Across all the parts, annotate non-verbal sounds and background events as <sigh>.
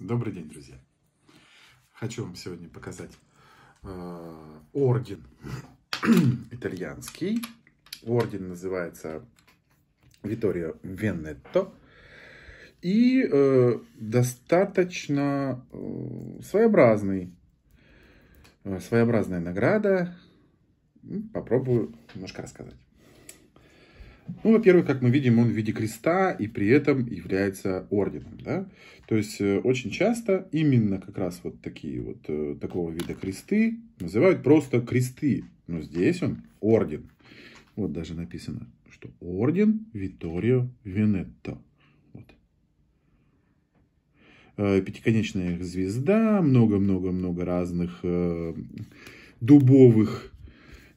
Добрый день, друзья! Хочу вам сегодня показать э, орден <clears throat> итальянский. Орден называется Виторио Веннетто. И э, достаточно э, своеобразный, э, своеобразная награда. Попробую немножко рассказать. Ну, во-первых, как мы видим, он в виде креста и при этом является орденом. Да? То есть э, очень часто именно как раз вот такие вот э, такого вида кресты называют просто кресты. Но здесь он орден. Вот даже написано, что орден Виторио Венетто. Вот. Э, пятиконечная звезда, много-много-много разных дубовых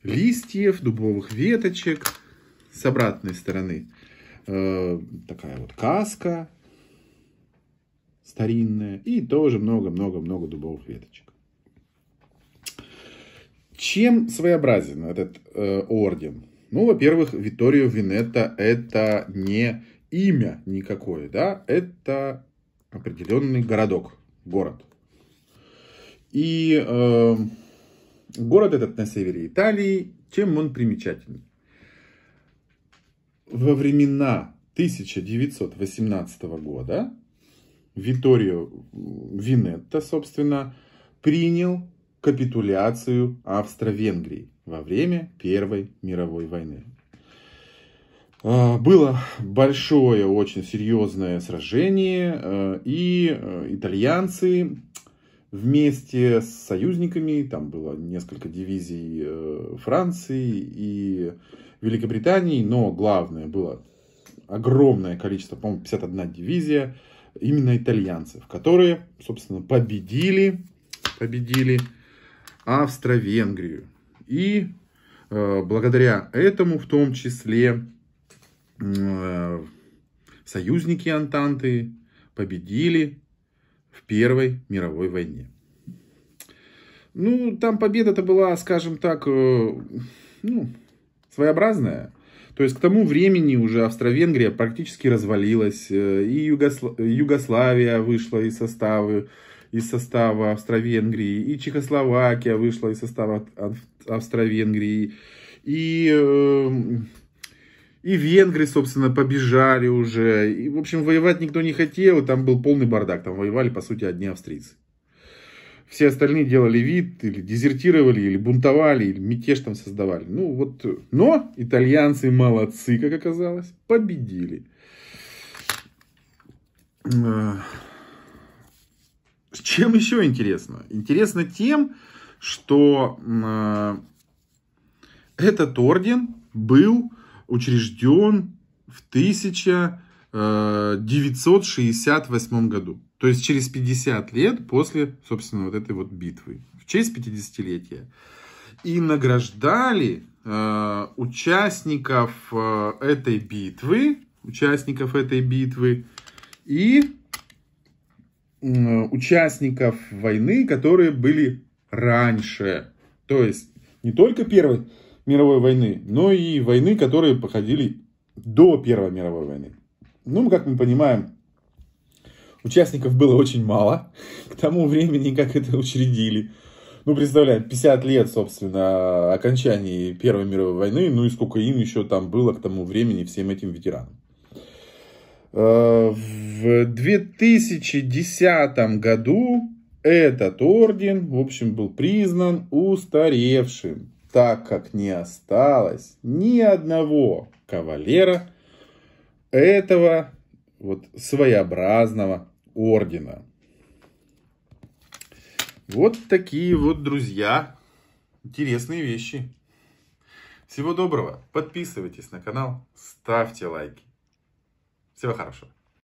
листьев, дубовых веточек с обратной стороны. Э, такая вот каска старинная. И тоже много-много-много дубовых веточек. Чем своеобразен этот э, орден? Ну, во-первых, Виторио Винетто это не имя никакое, да, это определенный городок, город. И э, город этот на севере Италии, чем он примечателен? во времена 1918 года Виторио Винетто, собственно, принял капитуляцию Австро-Венгрии во время Первой мировой войны. А, было большое, очень серьезное сражение, э, и э, итальянцы вместе с союзниками, там было несколько дивизий э, Франции и Великобритании, но главное было огромное количество, по-моему, 51 дивизия именно итальянцев, которые, собственно, победили, победили Австро-Венгрию. И э, благодаря этому в том числе э, союзники Антанты победили в Первой мировой войне. Ну, там победа-то была, скажем так, э, ну, своеобразная. То есть к тому времени уже Австро-Венгрия практически развалилась, э, и Югосла... Югославия вышла из состава, из состава Австро-Венгрии, и Чехословакия вышла из состава Австро-Венгрии, и эм, и венгры, собственно, побежали уже. И, в общем, воевать никто не хотел, там был полный бардак. Там воевали, по сути, одни австрийцы. Все остальные делали вид, или дезертировали, или бунтовали, или мятеж там создавали. Ну, вот. Но итальянцы молодцы, как оказалось, победили. С а, Чем еще интересно? Интересно тем, что а, этот орден был учрежден в 1968 э, году. То есть через 50 лет после, собственно, вот этой вот битвы. В честь 50-летия. И награждали э, участников э, этой битвы, участников этой битвы и участников войны, которые были раньше. То есть не только первый мировой войны, но и войны, которые проходили до Первой мировой войны. Ну, как мы понимаем, участников было очень мало к тому времени, как это учредили. Ну, представляем, 50 лет, собственно, окончании Первой мировой войны, ну и сколько им еще там было к тому времени всем этим ветеранам. Э, в 2010 году этот орден, в общем, был признан устаревшим так как не осталось ни одного кавалера этого вот своеобразного ордена. Вот такие вот, друзья, интересные вещи. Всего доброго, подписывайтесь на канал, ставьте лайки. Всего хорошего.